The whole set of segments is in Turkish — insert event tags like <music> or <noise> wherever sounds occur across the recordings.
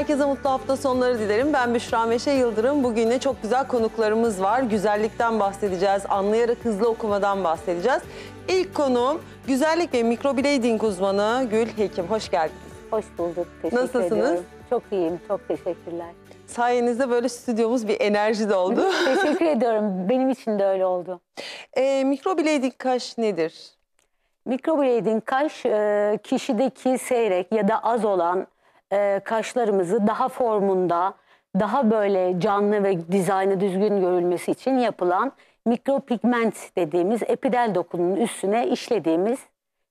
Herkese mutlu hafta sonları dilerim. Ben Büşra Meşe Yıldırım. Bugün de çok güzel konuklarımız var. Güzellikten bahsedeceğiz, anlayarak hızlı okumadan bahsedeceğiz. İlk konuğum güzellik ve mikroblading uzmanı Gül Hekim. Hoş geldiniz. Hoş bulduk. Teşekkür Nasılsınız? Ediyorum. Çok iyiyim. Çok teşekkürler. Sayenizde böyle stüdyomuz bir enerji de oldu. <laughs> Teşekkür ediyorum. Benim için de öyle oldu. E, mikroblading kaş nedir? Mikroblading kaş e, kişideki seyrek ya da az olan e, kaşlarımızı daha formunda, daha böyle canlı ve dizaynı düzgün görülmesi için yapılan mikropigment dediğimiz epidel dokunun üstüne işlediğimiz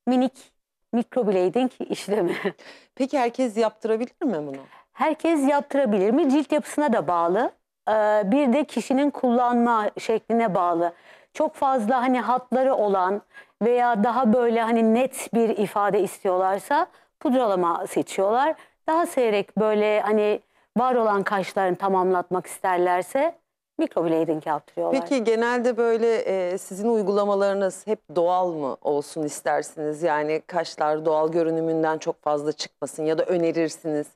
minik mikroblading işlemi. <laughs> Peki herkes yaptırabilir mi bunu? Herkes yaptırabilir mi? Cilt yapısına da bağlı. E, bir de kişinin kullanma şekline bağlı. Çok fazla hani hatları olan veya daha böyle hani net bir ifade istiyorlarsa pudralama seçiyorlar daha seyrek böyle hani var olan kaşlarını tamamlatmak isterlerse microblading yaptırıyorlar. Peki genelde böyle e, sizin uygulamalarınız hep doğal mı olsun istersiniz? Yani kaşlar doğal görünümünden çok fazla çıkmasın ya da önerirsiniz.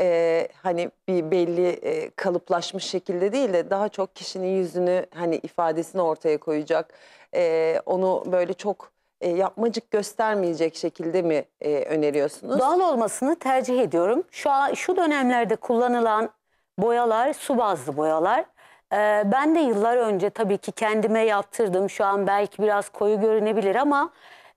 E, hani bir belli e, kalıplaşmış şekilde değil de daha çok kişinin yüzünü hani ifadesini ortaya koyacak. E, onu böyle çok e, yapmacık göstermeyecek şekilde mi e, öneriyorsunuz? Doğal olmasını tercih ediyorum. Şu an, şu dönemlerde kullanılan boyalar su bazlı boyalar. Ee, ben de yıllar önce tabii ki kendime yaptırdım. Şu an belki biraz koyu görünebilir ama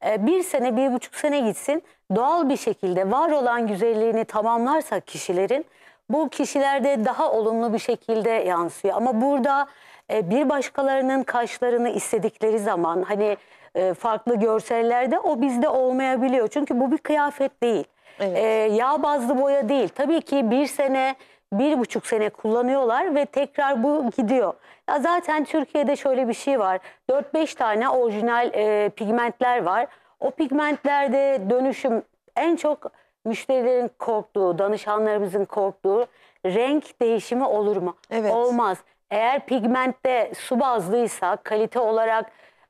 e, bir sene, bir buçuk sene gitsin doğal bir şekilde var olan güzelliğini tamamlarsa kişilerin bu kişilerde daha olumlu bir şekilde yansıyor. Ama burada e, bir başkalarının kaşlarını istedikleri zaman hani e, farklı görsellerde o bizde olmayabiliyor. Çünkü bu bir kıyafet değil. Evet. E, yağ bazlı boya değil. Tabii ki bir sene, bir buçuk sene kullanıyorlar ve tekrar bu gidiyor. Ya zaten Türkiye'de şöyle bir şey var. 4-5 tane orijinal e, pigmentler var. O pigmentlerde dönüşüm en çok müşterilerin korktuğu, danışanlarımızın korktuğu renk değişimi olur mu? Evet. Olmaz. Eğer pigmentte su bazlıysa kalite olarak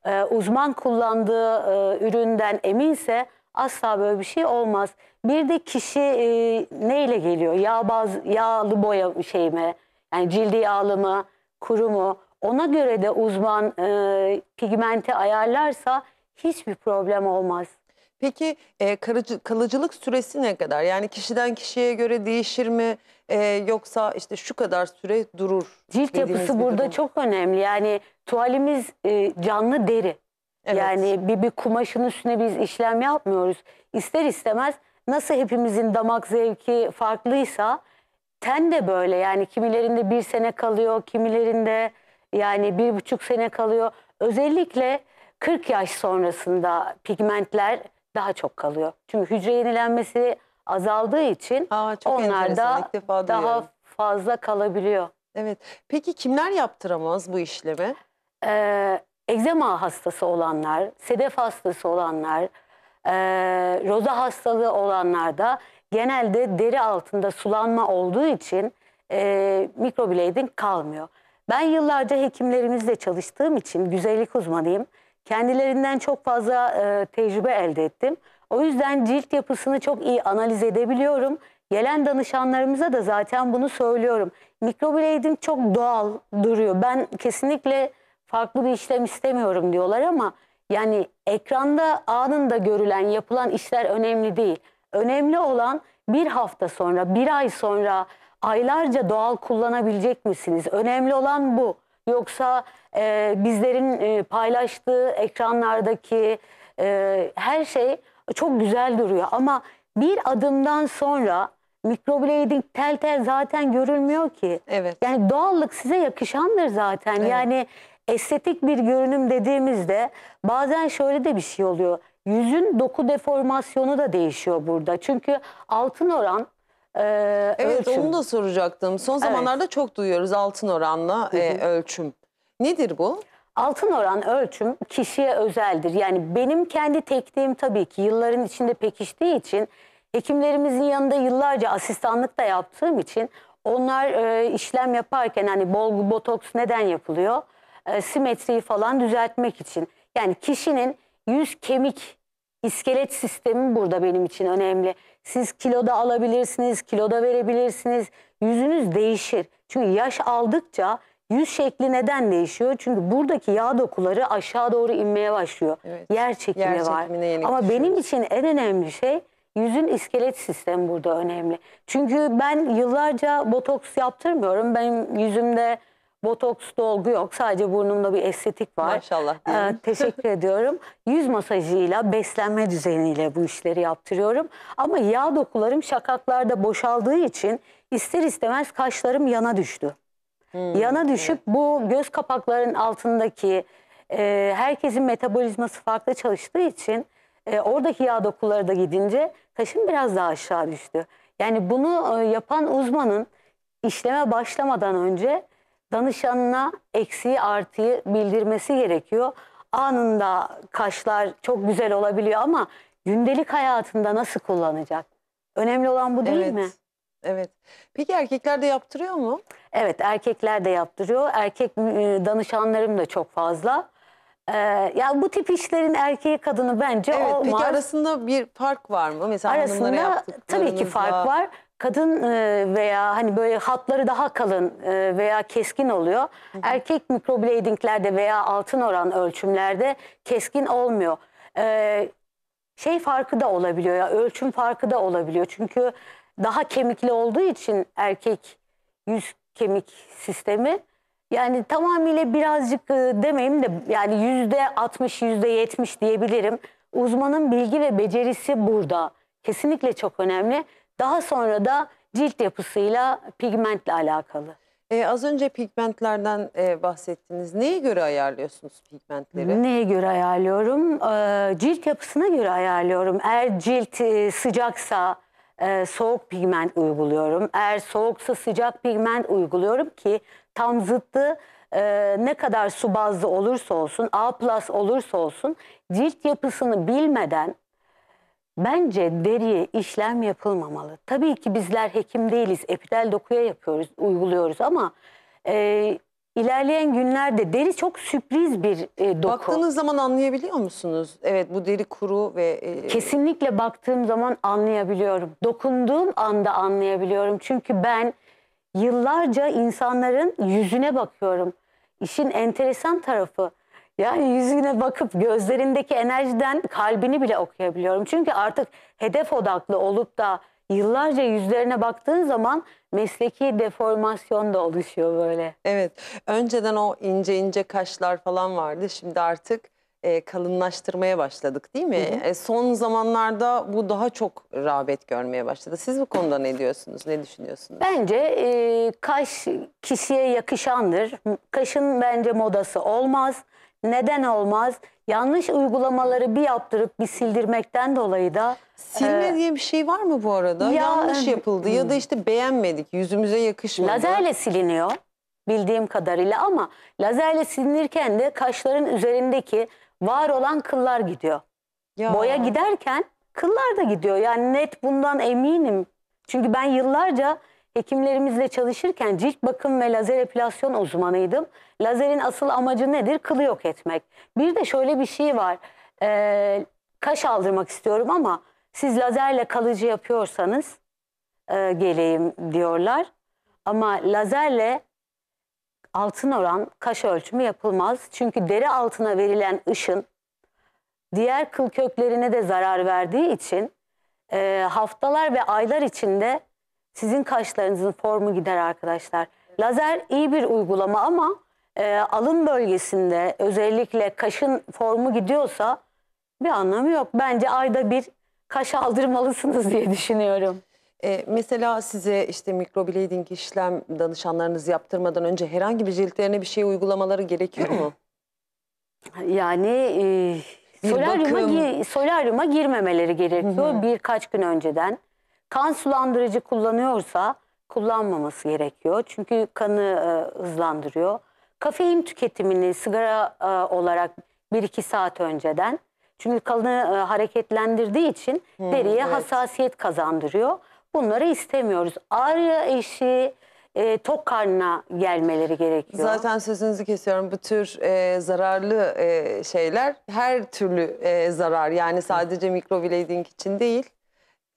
e, uzman kullandığı e, üründen eminse asla böyle bir şey olmaz. Bir de kişi e, neyle geliyor? Yağ baz, yağlı boya şey mi? Yani cildi yağlı mı? Kuru mu? Ona göre de uzman e, pigmenti ayarlarsa hiçbir problem olmaz. Peki e, karıcı, kalıcılık süresi ne kadar? Yani kişiden kişiye göre değişir mi? E, yoksa işte şu kadar süre durur. Cilt yapısı burada çok önemli. Yani Tuvalimiz e, canlı deri. Evet. Yani bir, bir kumaşın üstüne biz işlem yapmıyoruz. İster istemez nasıl hepimizin damak zevki farklıysa ten de böyle. Yani kimilerinde bir sene kalıyor, kimilerinde yani bir buçuk sene kalıyor. Özellikle 40 yaş sonrasında pigmentler daha çok kalıyor. Çünkü hücre yenilenmesi azaldığı için Aa, onlar da daha fazla kalabiliyor. Evet. Peki kimler yaptıramaz bu işlemi? e, ee, egzema hastası olanlar, sedef hastası olanlar, e, roza hastalığı olanlarda genelde deri altında sulanma olduğu için e, ee, mikroblading kalmıyor. Ben yıllarca hekimlerimizle çalıştığım için güzellik uzmanıyım. Kendilerinden çok fazla e, tecrübe elde ettim. O yüzden cilt yapısını çok iyi analiz edebiliyorum. Gelen danışanlarımıza da zaten bunu söylüyorum. Mikroblading çok doğal duruyor. Ben kesinlikle farklı bir işlem istemiyorum diyorlar ama yani ekranda anında görülen yapılan işler önemli değil. Önemli olan bir hafta sonra, bir ay sonra aylarca doğal kullanabilecek misiniz? Önemli olan bu. Yoksa e, bizlerin e, paylaştığı ekranlardaki e, her şey çok güzel duruyor. Ama bir adımdan sonra mikroblading tel tel zaten görülmüyor ki. Evet. Yani doğallık size yakışandır zaten. Evet. Yani estetik bir görünüm dediğimizde bazen şöyle de bir şey oluyor. Yüzün doku deformasyonu da değişiyor burada. Çünkü altın oran e, Evet ölçüm. onu da soracaktım. Son evet. zamanlarda çok duyuyoruz altın oranla hı e, hı. E, ölçüm. Nedir bu? Altın oran ölçüm kişiye özeldir. Yani benim kendi tekniğim tabii ki yılların içinde pekiştiği için hekimlerimizin yanında yıllarca asistanlık da yaptığım için onlar e, işlem yaparken hani bol botoks neden yapılıyor? e, simetriyi falan düzeltmek için. Yani kişinin yüz kemik iskelet sistemi burada benim için önemli. Siz kiloda alabilirsiniz, kiloda verebilirsiniz. Yüzünüz değişir. Çünkü yaş aldıkça yüz şekli neden değişiyor? Çünkü buradaki yağ dokuları aşağı doğru inmeye başlıyor. Evet. Yer çekimi Yer var. Ama düşüyoruz. benim için en önemli şey yüzün iskelet sistemi burada önemli. Çünkü ben yıllarca botoks yaptırmıyorum. Benim yüzümde Botoks, dolgu yok. Sadece burnumda bir estetik var. Maşallah. Ee, <laughs> teşekkür ediyorum. Yüz masajıyla, beslenme düzeniyle bu işleri yaptırıyorum. Ama yağ dokularım şakaklarda boşaldığı için ister istemez kaşlarım yana düştü. Hmm. Yana düşüp bu göz kapaklarının altındaki e, herkesin metabolizması farklı çalıştığı için e, oradaki yağ dokuları da gidince kaşım biraz daha aşağı düştü. Yani bunu e, yapan uzmanın işleme başlamadan önce danışanına eksiği artıyı bildirmesi gerekiyor. Anında kaşlar çok güzel olabiliyor ama gündelik hayatında nasıl kullanacak? Önemli olan bu değil evet. mi? Evet. Peki erkekler de yaptırıyor mu? Evet erkekler de yaptırıyor. Erkek e, danışanlarım da çok fazla. Ee, ya bu tip işlerin erkeği kadını bence evet, olmaz. Peki arasında bir fark var mı? Mesela arasında tabii ki fark var kadın e, veya hani böyle hatları daha kalın e, veya keskin oluyor. Hı hı. Erkek mikrobladinglerde veya altın oran ölçümlerde keskin olmuyor. E, şey farkı da olabiliyor ya ölçüm farkı da olabiliyor. Çünkü daha kemikli olduğu için erkek yüz kemik sistemi yani tamamıyla birazcık demeyeyim de yani yüzde 60 yüzde 70 diyebilirim. Uzmanın bilgi ve becerisi burada kesinlikle çok önemli. Daha sonra da cilt yapısıyla pigmentle alakalı. Ee, az önce pigmentlerden e, bahsettiniz. Neye göre ayarlıyorsunuz pigmentleri? Neye göre ayarlıyorum? Ee, cilt yapısına göre ayarlıyorum. Eğer cilt e, sıcaksa e, soğuk pigment uyguluyorum. Eğer soğuksa sıcak pigment uyguluyorum ki tam zıttı e, ne kadar su bazlı olursa olsun, A plus olursa olsun cilt yapısını bilmeden Bence deriye işlem yapılmamalı. Tabii ki bizler hekim değiliz. Epitel dokuya yapıyoruz, uyguluyoruz ama e, ilerleyen günlerde deri çok sürpriz bir e, doku. Baktığınız zaman anlayabiliyor musunuz? Evet bu deri kuru ve... E... Kesinlikle baktığım zaman anlayabiliyorum. Dokunduğum anda anlayabiliyorum. Çünkü ben yıllarca insanların yüzüne bakıyorum. İşin enteresan tarafı yani yüzüne bakıp gözlerindeki enerjiden kalbini bile okuyabiliyorum. Çünkü artık hedef odaklı olup da yıllarca yüzlerine baktığın zaman mesleki deformasyon da oluşuyor böyle. Evet. Önceden o ince ince kaşlar falan vardı. Şimdi artık e, kalınlaştırmaya başladık değil mi? Hı hı. E, son zamanlarda bu daha çok rağbet görmeye başladı. Siz bu konuda ne diyorsunuz, ne düşünüyorsunuz? Bence e, kaş kişiye yakışandır. Kaşın bence modası olmaz. Neden olmaz? Yanlış uygulamaları bir yaptırıp bir sildirmekten dolayı da Silme e, diye bir şey var mı bu arada? Ya, Yanlış e, yapıldı ya da hmm. işte beğenmedik, yüzümüze yakışmadı. lazerle siliniyor bildiğim kadarıyla ama lazerle silinirken de kaşların üzerindeki var olan kıllar gidiyor. Ya. Boya giderken kıllar da gidiyor. Yani net bundan eminim. Çünkü ben yıllarca hekimlerimizle çalışırken cilt bakım ve lazer epilasyon uzmanıydım. Lazerin asıl amacı nedir? Kılı yok etmek. Bir de şöyle bir şey var. E, kaş aldırmak istiyorum ama siz lazerle kalıcı yapıyorsanız e, geleyim diyorlar. Ama lazerle altın oran kaş ölçümü yapılmaz. Çünkü deri altına verilen ışın diğer kıl köklerine de zarar verdiği için e, haftalar ve aylar içinde sizin kaşlarınızın formu gider arkadaşlar. Lazer iyi bir uygulama ama e, alın bölgesinde özellikle kaşın formu gidiyorsa bir anlamı yok. Bence ayda bir kaş aldırmalısınız diye düşünüyorum. Ee, mesela size işte mikroblading işlem danışanlarınız yaptırmadan önce herhangi bir ciltlerine bir şey uygulamaları gerekiyor mu? <clears throat> Yani e, solaryuma, gi solaryuma girmemeleri gerekiyor Hı -hı. birkaç gün önceden. Kan sulandırıcı kullanıyorsa kullanmaması gerekiyor. Çünkü kanı e, hızlandırıyor. Kafein tüketimini sigara e, olarak 1-2 saat önceden çünkü kanı e, hareketlendirdiği için hmm, deriye evet. hassasiyet kazandırıyor. Bunları istemiyoruz. Ağrı eşi e, tok karnına gelmeleri gerekiyor. Zaten sözünüzü kesiyorum. Bu tür e, zararlı e, şeyler her türlü e, zarar. Yani sadece mikroblading için değil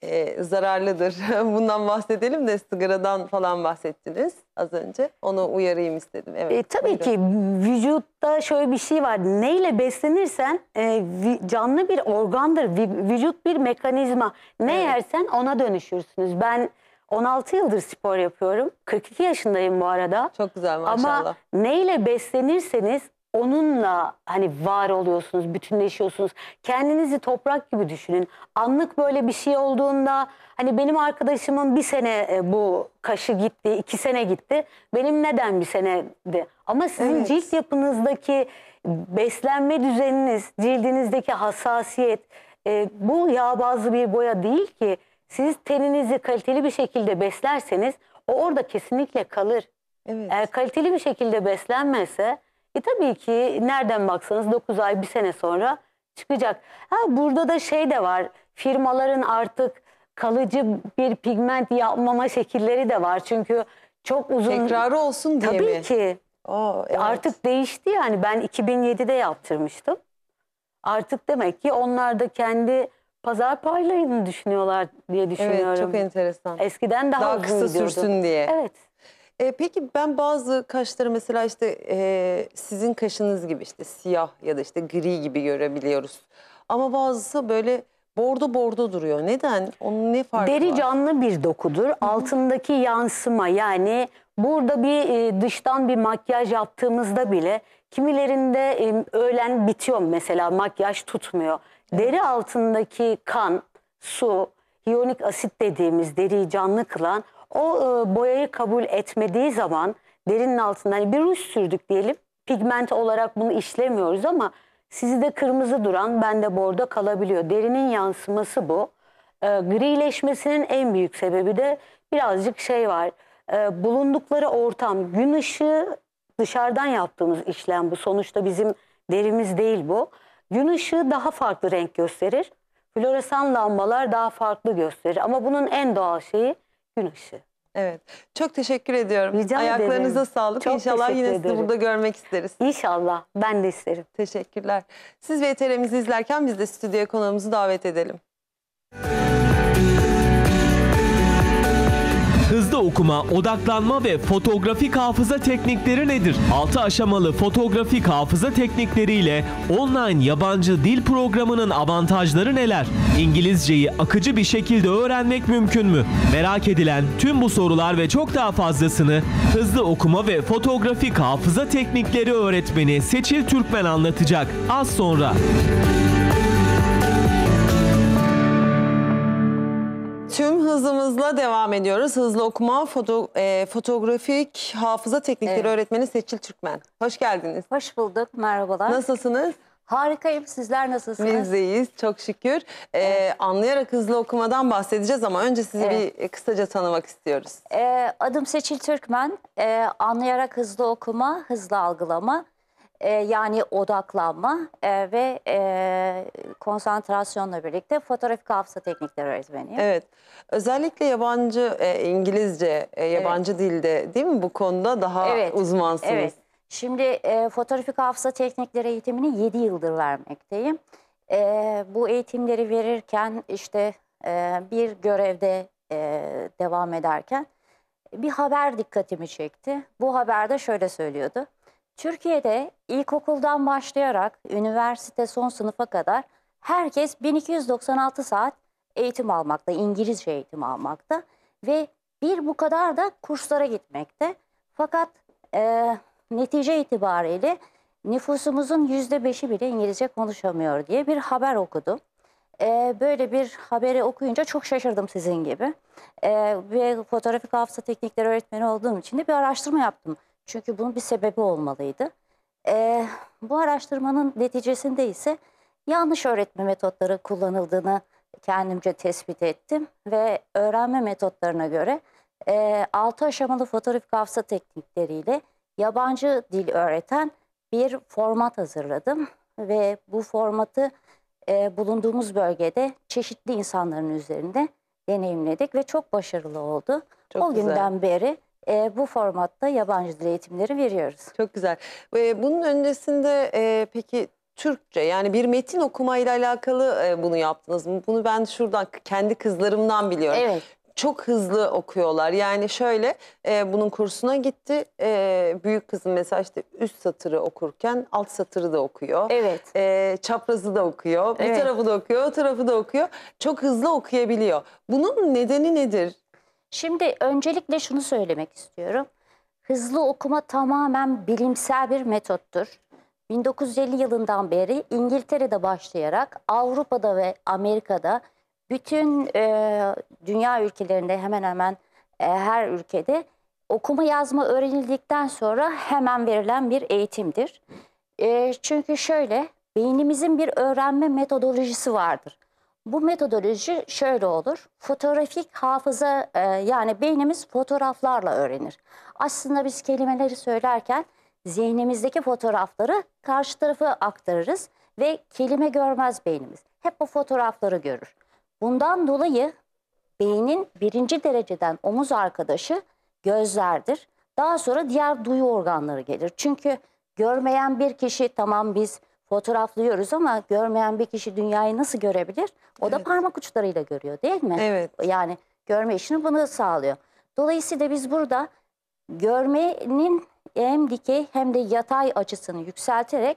e, zararlıdır. <laughs> Bundan bahsedelim de sigaradan falan bahsettiniz az önce. Onu uyarayım istedim. Evet. E, tabii buyurun. ki vücutta şöyle bir şey var. Neyle beslenirsen e, canlı bir organdır. Vücut bir mekanizma. Ne evet. yersen ona dönüşürsünüz. Ben 16 yıldır spor yapıyorum. 42 yaşındayım bu arada. Çok güzel maşallah. Ama neyle beslenirseniz onunla hani var oluyorsunuz, bütünleşiyorsunuz. Kendinizi toprak gibi düşünün. Anlık böyle bir şey olduğunda hani benim arkadaşımın bir sene e, bu kaşı gitti, iki sene gitti. Benim neden bir senedi? Ama sizin evet. cilt yapınızdaki beslenme düzeniniz, cildinizdeki hassasiyet e, bu yağ bazlı bir boya değil ki. Siz teninizi kaliteli bir şekilde beslerseniz o orada kesinlikle kalır. Evet. Eğer kaliteli bir şekilde beslenmezse. E tabii ki nereden baksanız 9 ay bir sene sonra çıkacak. Ha, burada da şey de var firmaların artık kalıcı bir pigment yapmama şekilleri de var. Çünkü çok uzun... Tekrarı olsun diye tabii mi? Tabii ki. Oo, evet. Artık değişti yani ben 2007'de yaptırmıştım. Artık demek ki onlar da kendi pazar paylarını düşünüyorlar diye düşünüyorum. Evet çok enteresan. Eskiden daha, daha kısa sürsün diye. Evet. E, peki ben bazı kaşları mesela işte e, sizin kaşınız gibi işte siyah ya da işte gri gibi görebiliyoruz. Ama bazısı böyle bordo bordo duruyor. Neden? Onun ne farkı Deri var? canlı bir dokudur. Altındaki yansıma yani burada bir e, dıştan bir makyaj yaptığımızda bile kimilerinde e, öğlen bitiyor mesela makyaj tutmuyor. Deri altındaki kan, su, iyonik asit dediğimiz deriyi canlı kılan o e, boyayı kabul etmediği zaman derinin altından hani bir ruj sürdük diyelim. Pigment olarak bunu işlemiyoruz ama sizi de kırmızı duran bende borda kalabiliyor. Derinin yansıması bu. E, grileşmesinin en büyük sebebi de birazcık şey var. E, bulundukları ortam, gün ışığı dışarıdan yaptığımız işlem bu. Sonuçta bizim derimiz değil bu. Gün ışığı daha farklı renk gösterir. Floresan lambalar daha farklı gösterir. Ama bunun en doğal şeyi gün ışığı. Evet. Çok teşekkür ediyorum. Rica Ayaklarınıza ederim. sağlık. Çok İnşallah yine sizi burada görmek isteriz. İnşallah. Ben de isterim. Teşekkürler. Siz VTR'mizi izlerken biz de stüdyo konuğumuzu davet edelim. Müzik hızlı okuma, odaklanma ve fotoğrafik hafıza teknikleri nedir? 6 aşamalı fotoğrafik hafıza teknikleriyle online yabancı dil programının avantajları neler? İngilizceyi akıcı bir şekilde öğrenmek mümkün mü? Merak edilen tüm bu sorular ve çok daha fazlasını hızlı okuma ve fotoğrafik hafıza teknikleri öğretmeni Seçil Türkmen anlatacak az sonra. Tüm hızımızla devam ediyoruz. Hızlı okuma, foto, e, fotografik hafıza teknikleri Evet. öğretmeni Seçil Türkmen. Hoş geldiniz. Hoş bulduk, merhabalar. Nasılsınız? Harikayım, sizler Biz nasılsınız? deyiz çok şükür. E, Anlayarak hızlı okumadan bahsedeceğiz ama önce sizi Evet. bir kısaca tanımak istiyoruz. Ee, adım Seçil Türkmen, Ee, anlayarak hızlı okuma, hızlı algılama. E, yani odaklanma e, ve e, konsantrasyonla birlikte fotoğrafik hafıza teknikleri öğretmeniyim. Evet. Özellikle yabancı e, İngilizce, e, yabancı dilde değil mi bu konuda daha Evet, uzmansınız? Evet. Şimdi e, fotoğrafik hafıza teknikleri eğitimini 7 yıldır vermekteyim. E, bu eğitimleri verirken işte e, bir görevde e, devam ederken bir haber dikkatimi çekti. Bu haberde şöyle söylüyordu. Türkiye'de ilkokuldan başlayarak üniversite son sınıfa kadar herkes 1296 saat eğitim almakta, İngilizce eğitim almakta ve bir bu kadar da kurslara gitmekte. Fakat e, netice itibariyle nüfusumuzun %5'i bile İngilizce konuşamıyor diye bir haber okudum. E, böyle bir haberi okuyunca çok şaşırdım sizin gibi. E, ve fotoğrafik hafıza teknikleri öğretmeni olduğum için de bir araştırma yaptım. Çünkü bunun bir sebebi olmalıydı. Ee, bu araştırmanın neticesinde ise yanlış öğretme metotları kullanıldığını kendimce tespit ettim ve öğrenme metotlarına göre e, 6 aşamalı fotoğraf kafsa teknikleriyle yabancı dil öğreten bir format hazırladım ve bu formatı e, bulunduğumuz bölgede çeşitli insanların üzerinde deneyimledik ve çok başarılı oldu. Çok o güzel. günden beri e, bu formatta yabancı dil eğitimleri veriyoruz. Çok güzel. E, bunun öncesinde e, peki Türkçe yani bir metin okumayla alakalı e, bunu yaptınız mı? Bunu ben şuradan kendi kızlarımdan biliyorum. Evet çok hızlı okuyorlar. Yani şöyle e, bunun kursuna gitti. E, büyük kızım mesela işte üst satırı okurken alt satırı da okuyor. Evet. E, çaprazı da okuyor. Evet. Bir tarafı da okuyor, o tarafı da okuyor. Çok hızlı okuyabiliyor. Bunun nedeni nedir? Şimdi öncelikle şunu söylemek istiyorum. Hızlı okuma tamamen bilimsel bir metottur. 1950 yılından beri İngiltere'de başlayarak Avrupa'da ve Amerika'da bütün e, dünya ülkelerinde hemen hemen e, her ülkede okuma yazma öğrenildikten sonra hemen verilen bir eğitimdir. E, çünkü şöyle beynimizin bir öğrenme metodolojisi vardır. Bu metodoloji şöyle olur. Fotoğrafik hafıza e, yani beynimiz fotoğraflarla öğrenir. Aslında biz kelimeleri söylerken zihnimizdeki fotoğrafları karşı tarafı aktarırız ve kelime görmez beynimiz. Hep bu fotoğrafları görür. Bundan dolayı beynin birinci dereceden omuz arkadaşı gözlerdir. Daha sonra diğer duyu organları gelir. Çünkü görmeyen bir kişi tamam biz fotoğraflıyoruz ama görmeyen bir kişi dünyayı nasıl görebilir? O da Evet. parmak uçlarıyla görüyor değil mi? Evet. Yani görme işini bunu sağlıyor. Dolayısıyla biz burada görmenin hem dikey hem de yatay açısını yükselterek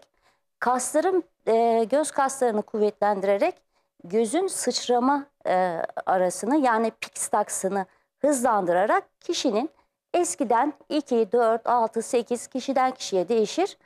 kasların e, göz kaslarını kuvvetlendirerek gözün sıçrama e, arasını yani pix taksını hızlandırarak kişinin eskiden 2, 4, 6, 8 kişiden kişiye değişir.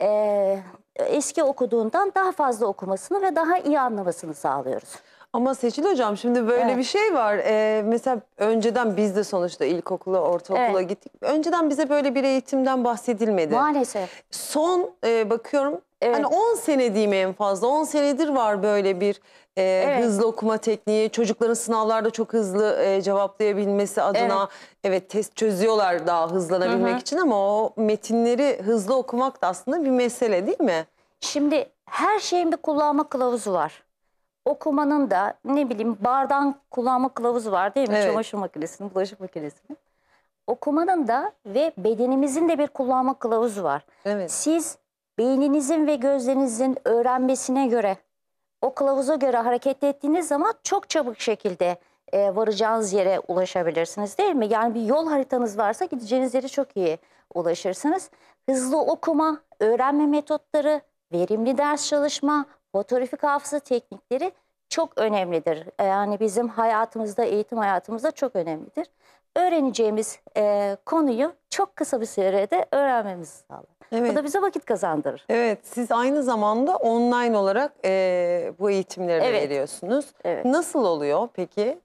E, e, eski okuduğundan daha fazla okumasını ve daha iyi anlamasını sağlıyoruz. Ama Seçil Hocam şimdi böyle Evet. bir şey var. Ee, mesela önceden biz de sonuçta ilkokula, ortaokula Evet. gittik. Önceden bize böyle bir eğitimden bahsedilmedi. Maalesef. Son e, bakıyorum Hani evet. Hani 10 sene diyeyim en fazla. 10 senedir var böyle bir e, evet. hızlı okuma tekniği. Çocukların sınavlarda çok hızlı e, cevaplayabilmesi adına evet. evet test çözüyorlar daha hızlanabilmek Hı -hı. için ama o metinleri hızlı okumak da aslında bir mesele değil mi? Şimdi her şeyin bir kullanma kılavuzu var. Okumanın da ne bileyim bardan kullanma kılavuzu var değil mi? Evet. Çamaşır makinesinin, bulaşık makinesinin. Okumanın da ve bedenimizin de bir kullanma kılavuzu var. Evet. Siz beyninizin ve gözlerinizin öğrenmesine göre o kılavuza göre hareket ettiğiniz zaman çok çabuk şekilde e, varacağınız yere ulaşabilirsiniz değil mi? Yani bir yol haritanız varsa gideceğiniz yere çok iyi ulaşırsınız. Hızlı okuma, öğrenme metotları, verimli ders çalışma, fotoğrafik hafıza teknikleri çok önemlidir. E, yani bizim hayatımızda, eğitim hayatımızda çok önemlidir öğreneceğimiz e, konuyu çok kısa bir sürede öğrenmemizi sağlar. Evet. Bu da bize vakit kazandırır. Evet, siz aynı zamanda online olarak e, bu eğitimleri evet. veriyorsunuz. Evet. Nasıl oluyor peki?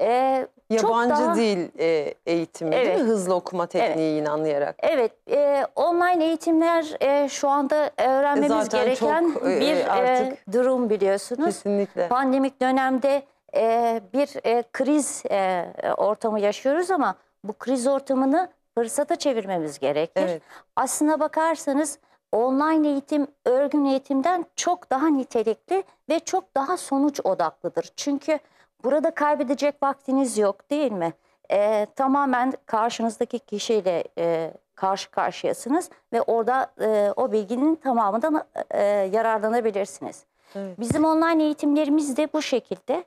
Ee, Yabancı daha... dil e, eğitimi evet. değil mi? Hızlı okuma tekniği evet. anlayarak. Evet. E, online eğitimler e, şu anda öğrenmemiz Zaten gereken çok, e, bir artık e, durum biliyorsunuz. Kesinlikle. Pandemik dönemde e, bir e, kriz e, ortamı yaşıyoruz ama bu kriz ortamını fırsata çevirmemiz gerekir. Evet. Aslına bakarsanız online eğitim örgün eğitimden çok daha nitelikli ve çok daha sonuç odaklıdır. Çünkü burada kaybedecek vaktiniz yok değil mi? E, tamamen karşınızdaki kişiyle e, karşı karşıyasınız ve orada e, o bilginin tamamından e, yararlanabilirsiniz. Evet. Bizim online eğitimlerimiz de bu şekilde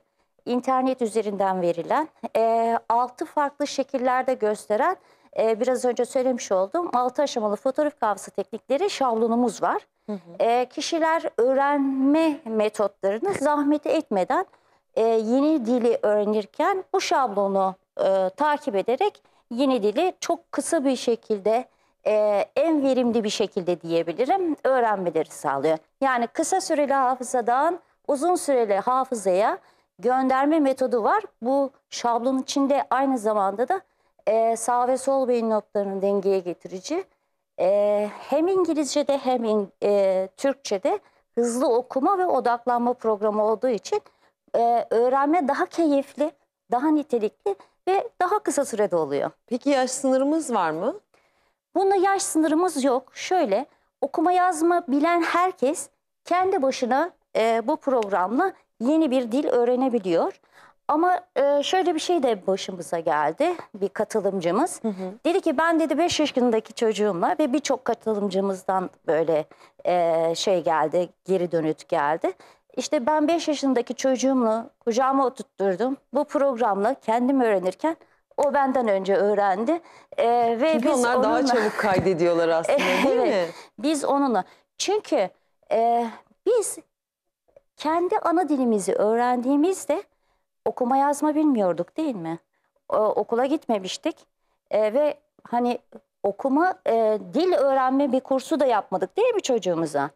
internet üzerinden verilen e, 6 farklı şekillerde gösteren e, biraz önce söylemiş olduğum altı aşamalı fotoğraf kavgası teknikleri şablonumuz var. Hı hı. E, kişiler öğrenme metotlarını zahmet etmeden e, yeni dili öğrenirken bu şablonu e, takip ederek yeni dili çok kısa bir şekilde e, en verimli bir şekilde diyebilirim öğrenmeleri sağlıyor. Yani kısa süreli hafızadan uzun süreli hafızaya gönderme metodu var. Bu şablon içinde aynı zamanda da e, sağ ve sol beyin notlarını dengeye getirici. E, hem İngilizce'de hem in, e, Türkçe'de hızlı okuma ve odaklanma programı olduğu için e, öğrenme daha keyifli, daha nitelikli ve daha kısa sürede oluyor. Peki yaş sınırımız var mı? Bunda yaş sınırımız yok. Şöyle okuma yazma bilen herkes kendi başına e, bu programla yeni bir dil öğrenebiliyor. Ama e, şöyle bir şey de başımıza geldi bir katılımcımız. Hı hı. Dedi ki ben dedi 5 yaşındaki çocuğumla ve birçok katılımcımızdan böyle e, şey geldi geri dönüt geldi. İşte ben 5 yaşındaki çocuğumla kucağıma oturtturdum. Bu programla kendim öğrenirken o benden önce öğrendi. Ee, ve Çünkü biz onlar onunla... daha çabuk kaydediyorlar aslında <laughs> değil evet, mi? Biz onunla. Çünkü e, biz kendi ana dilimizi öğrendiğimizde okuma yazma bilmiyorduk değil mi? Ee, okula gitmemiştik ee, ve hani okuma, e, dil öğrenme bir kursu da yapmadık değil mi çocuğumuza?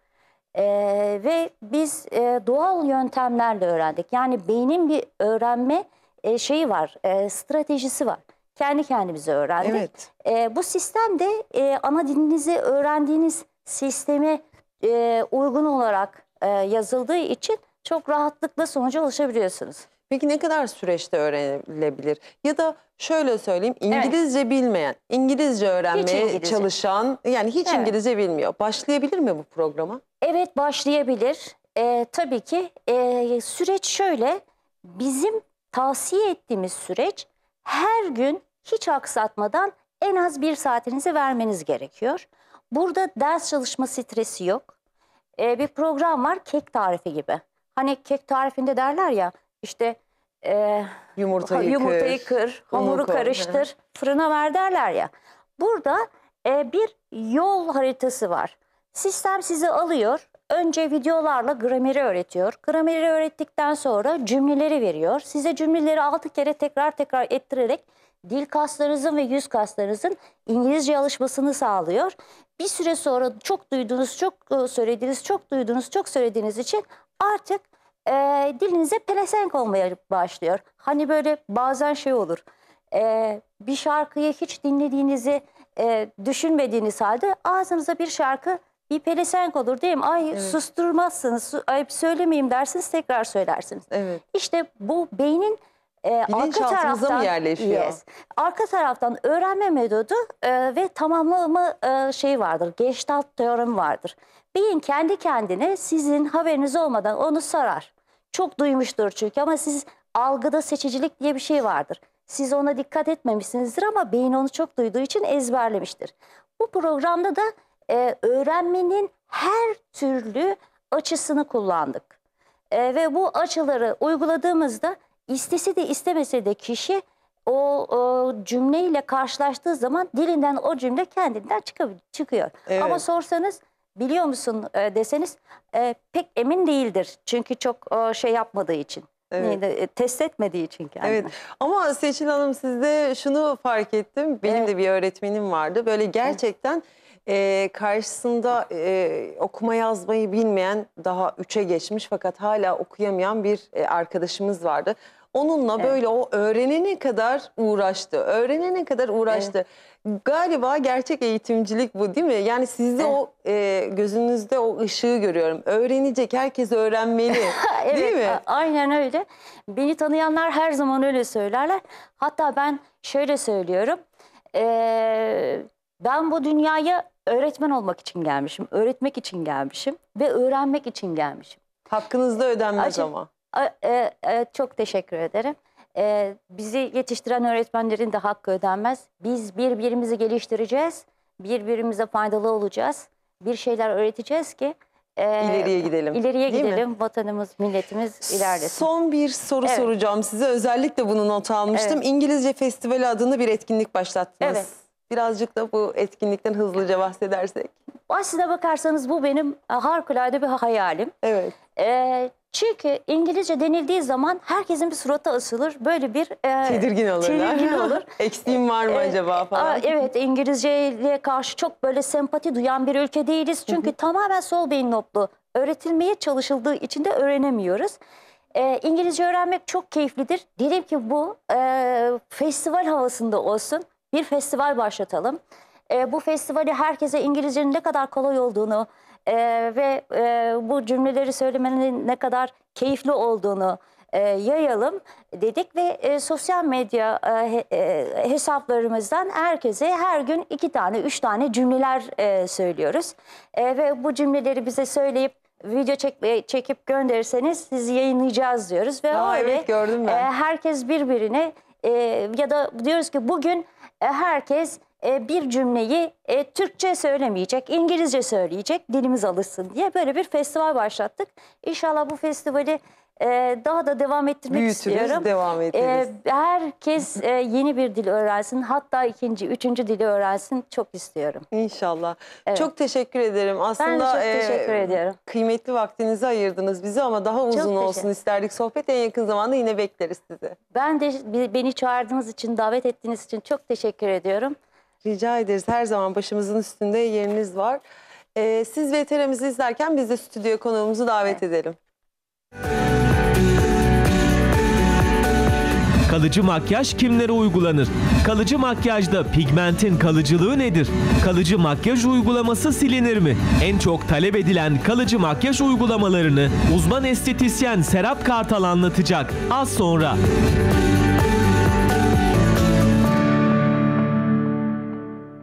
Ee, ve biz e, doğal yöntemlerle öğrendik. Yani beynin bir öğrenme e, şeyi var, e, stratejisi var. Kendi kendimize öğrendik. Evet. E, bu sistem de e, ana dilinizi öğrendiğiniz sisteme e, uygun olarak e, yazıldığı için çok rahatlıkla sonuca ulaşabiliyorsunuz. Peki ne kadar süreçte öğrenilebilir? Ya da şöyle söyleyeyim İngilizce bilmeyen, İngilizce öğrenmeye İngilizce. çalışan yani hiç Evet. İngilizce bilmiyor. Başlayabilir mi bu programa? Evet başlayabilir. Ee, tabii ki ee, süreç şöyle. Bizim tavsiye ettiğimiz süreç her gün hiç aksatmadan en az bir saatinizi vermeniz gerekiyor. Burada ders çalışma stresi yok e, bir program var kek tarifi gibi. Hani kek tarifinde derler ya işte e, yumurtayı, yumurtayı kır, kır hamuru karıştır, evet. fırına ver derler ya. Burada e, bir yol haritası var. Sistem sizi alıyor. Önce videolarla grameri öğretiyor. Grameri öğrettikten sonra cümleleri veriyor. Size cümleleri altı kere tekrar tekrar ettirerek dil kaslarınızın ve yüz kaslarınızın İngilizce alışmasını sağlıyor. Bir süre sonra çok duyduğunuz, çok e, söylediğiniz, çok duyduğunuz, çok söylediğiniz için artık e, dilinize pelesenk olmaya başlıyor. Hani böyle bazen şey olur. E, bir şarkıyı hiç dinlediğinizi e, düşünmediğiniz halde ağzınıza bir şarkı bir pelesenk olur değil mi? Ay evet. susturmazsınız, ay söylemeyeyim dersiniz tekrar söylersiniz. Evet. İşte bu beynin e, arka taraftan, mı yerleşiyor? Yes, arka taraftan öğrenme metodu e, ve tamamlama e, şeyi vardır. Gestalt teoremi vardır. Beyin kendi kendine sizin haberiniz olmadan onu sarar. Çok duymuştur çünkü ama siz algıda seçicilik diye bir şey vardır. Siz ona dikkat etmemişsinizdir ama beyin onu çok duyduğu için ezberlemiştir. Bu programda da e, öğrenmenin her türlü açısını kullandık. E, ve bu açıları uyguladığımızda istese de istemese de kişi o, o cümleyle karşılaştığı zaman dilinden o cümle kendinden çıkıyor. Evet. Ama sorsanız biliyor musun e, deseniz e, pek emin değildir. Çünkü çok e, şey yapmadığı için. Evet. E, test etmediği için kendini. Evet. Ama Seçin Hanım sizde şunu fark ettim. Benim evet. de bir öğretmenim vardı. Böyle gerçekten evet e, karşısında e, okuma yazmayı bilmeyen daha üçe geçmiş fakat hala okuyamayan bir e, arkadaşımız vardı. Onunla evet. böyle o öğrenene kadar uğraştı. Öğrenene kadar uğraştı. Evet. Galiba gerçek eğitimcilik bu değil mi? Yani sizde evet. o e, gözünüzde o ışığı görüyorum. Öğrenecek herkes öğrenmeli. <laughs> evet, değil mi? Aynen öyle. Beni tanıyanlar her zaman öyle söylerler. Hatta ben şöyle söylüyorum. Ee, ben bu dünyaya öğretmen olmak için gelmişim, öğretmek için gelmişim ve öğrenmek için gelmişim. Hakkınızda ödenmez Acı, ama. A, e, e, çok teşekkür ederim. E, bizi yetiştiren öğretmenlerin de hakkı ödenmez. Biz birbirimizi geliştireceğiz, birbirimize faydalı olacağız, bir şeyler öğreteceğiz ki... E, ileriye gidelim. İleriye Değil gidelim. Mi? Vatanımız, milletimiz ilerlesin. Son bir soru evet. soracağım size. Özellikle bunu not almıştım. Evet. İngilizce Festivali adında bir etkinlik başlattınız. Evet. Birazcık da bu etkinlikten hızlıca bahsedersek. Aslına bakarsanız bu benim e, harikulade bir hayalim. Evet. Ee, çünkü İngilizce denildiği zaman herkesin bir suratı asılır. Böyle bir e, tedirgin olurlar. Tedirgin <laughs> olur. Eksiğim var mı e, e acaba falan. A, evet ile karşı çok böyle sempati duyan bir ülke değiliz. Çünkü tamamen sol beyin loblu öğretilmeye çalışıldığı için de öğrenemiyoruz. E, İngilizce öğrenmek çok keyiflidir. Dedim ki bu e, festival havasında olsun bir festival başlatalım. E, bu festivali herkese İngilizcenin ne kadar kolay olduğunu e, ve e, bu cümleleri söylemenin ne kadar keyifli olduğunu e, yayalım dedik ve e, sosyal medya e, e, hesaplarımızdan herkese her gün iki tane, üç tane cümleler e, söylüyoruz. E, ve bu cümleleri bize söyleyip video çek, çekip gönderirseniz sizi yayınlayacağız diyoruz ve Aa, öyle evet, gördüm ben. E, herkes birbirine e, ya da diyoruz ki bugün e, herkes e, bir cümleyi e, Türkçe söylemeyecek, İngilizce söyleyecek, dilimiz alışsın diye böyle bir festival başlattık. İnşallah bu festivali ee, daha da devam ettirmek Büyütürüz, istiyorum. devam ee, ederiz. herkes e, yeni bir dil öğrensin. Hatta ikinci, üçüncü dili öğrensin. Çok istiyorum. İnşallah. Evet. Çok teşekkür ederim. Aslında ben çok e, teşekkür ediyorum. Kıymetli vaktinizi ayırdınız bize ama daha uzun olsun isterdik. Sohbet en yakın zamanda yine bekleriz sizi. Ben de beni çağırdığınız için, davet ettiğiniz için çok teşekkür ediyorum. Rica ederiz. Her zaman başımızın üstünde yeriniz var. Ee, siz VTR'mizi izlerken biz de stüdyo konuğumuzu davet evet. edelim. Kalıcı makyaj kimlere uygulanır? Kalıcı makyajda pigmentin kalıcılığı nedir? Kalıcı makyaj uygulaması silinir mi? En çok talep edilen kalıcı makyaj uygulamalarını uzman estetisyen Serap Kartal anlatacak az sonra.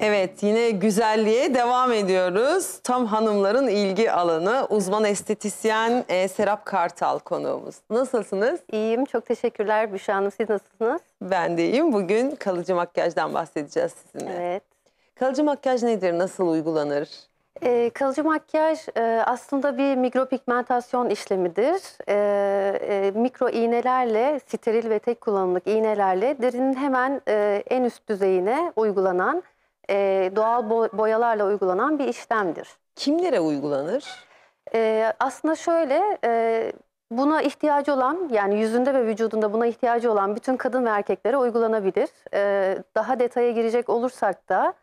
Evet yine güzelliğe devam ediyoruz. Tam hanımların ilgi alanı uzman estetisyen e, Serap Kartal konuğumuz. Nasılsınız? İyiyim çok teşekkürler Büşra Hanım siz nasılsınız? Ben de iyiyim. Bugün kalıcı makyajdan bahsedeceğiz sizinle. Evet. Kalıcı makyaj nedir? Nasıl uygulanır? E, kalıcı makyaj e, aslında bir mikropigmentasyon işlemidir. E, e, mikro iğnelerle, steril ve tek kullanımlık iğnelerle derinin hemen e, en üst düzeyine uygulanan e, doğal boyalarla uygulanan bir işlemdir. Kimlere uygulanır? E, aslında şöyle, e, buna ihtiyacı olan yani yüzünde ve vücudunda buna ihtiyacı olan bütün kadın ve erkeklere uygulanabilir. E, daha detaya girecek olursak da